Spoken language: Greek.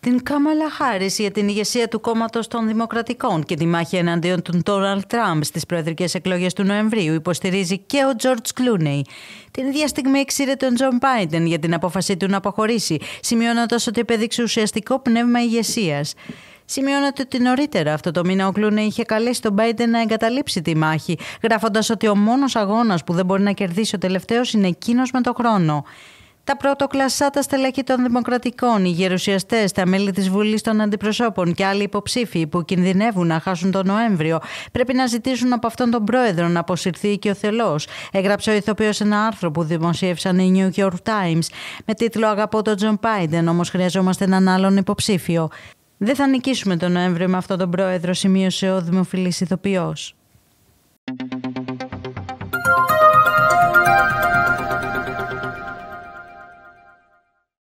την Κάμαλα Χάρη για την ηγεσία του κόμματος των Δημοκρατικών και τη μάχη εναντίον του Ντόναλτ Τραμπ στις προεδρικές εκλογές του Νοεμβρίου υποστηρίζει και ο Τζορτ Κλούνεϊ. Την ίδια στιγμή εξήρε τον Τζον Πάιντεν για την απόφασή του να αποχωρήσει, σημειώνοντας ότι επέδειξε ουσιαστικό πνεύμα ηγεσίας. Σημειώνεται ότι νωρίτερα αυτό το μήνα ο Κλούνε είχε καλέσει τον Μπάιντεν να εγκαταλείψει τη μάχη, γράφοντας ότι ο μόνος αγώνας που δεν μπορεί να κερδίσει ο τελευταίος είναι εκείνος με το χρόνο. Τα πρώτο πρωτοκλασσά τα στελέχη των Δημοκρατικών, οι γερουσιαστές, τα μέλη της Βουλής των Αντιπροσώπων και άλλοι υποψήφοι που κινδυνεύουν να χάσουν τον Νοέμβριο πρέπει να ζητήσουν από αυτόν τον πρόεδρο να αποσυρθεί και ο θελός. Έγραψε ο ηθοποιός ένα άρθρο που δημοσίευσαν οι New York Times με τίτλο Αγαπώ τον Τζον Πάιντεν, όμως χρειαζόμαστε έναν άλλον υποψήφιο. Δεν θα νικήσουμε τον Νοέμβριο με αυτόν τον πρόεδρο, σημείωσε ο δημοφιλής ηθοποιός.